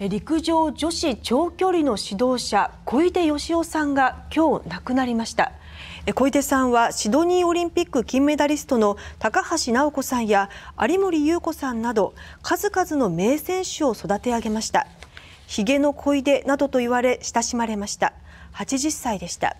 陸上女子長距離の指導者小出義雄さんが今日亡くなりました小出さんはシドニーオリンピック金メダリストの高橋尚子さんや有森裕子さんなど数々の名選手を育て上げましたひげの小出などと言われ親しまれました80歳でした